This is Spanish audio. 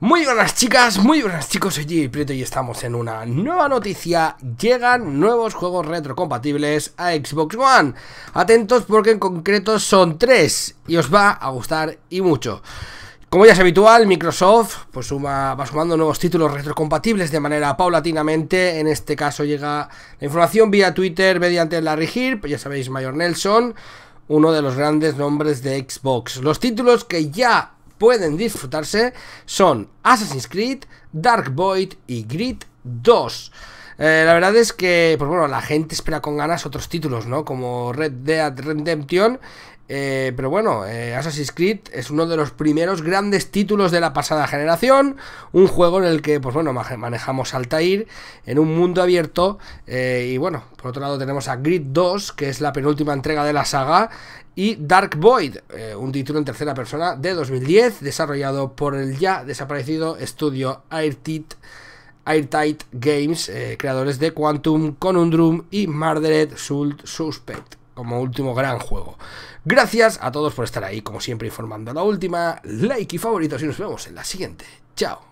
Muy buenas chicas, muy buenas chicos, soy G. Prieto y estamos en una nueva noticia. Llegan nuevos juegos retrocompatibles a Xbox One. Atentos porque en concreto son tres y os va a gustar y mucho. Como ya es habitual, Microsoft pues va sumando nuevos títulos retrocompatibles de manera paulatinamente. En este caso llega la información vía Twitter mediante la regir. ya sabéis, Mayor Nelson, uno de los grandes nombres de Xbox. Los títulos que ya pueden disfrutarse son Assassin's Creed, Dark Void y Grid 2. Eh, la verdad es que, pues bueno, la gente espera con ganas otros títulos, ¿no? Como Red Dead Redemption eh, pero bueno, eh, Assassin's Creed es uno de los primeros grandes títulos de la pasada generación, un juego en el que, pues bueno, manejamos Altair en un mundo abierto eh, y bueno, por otro lado tenemos a Grid 2, que es la penúltima entrega de la saga, y Dark Void, un título en tercera persona de 2010, desarrollado por el ya desaparecido estudio Airtight Games, creadores de Quantum, Conundrum y Murdered Sult Suspect como último gran juego. Gracias a todos por estar ahí, como siempre, informando la última, like y favoritos y nos vemos en la siguiente. Chao.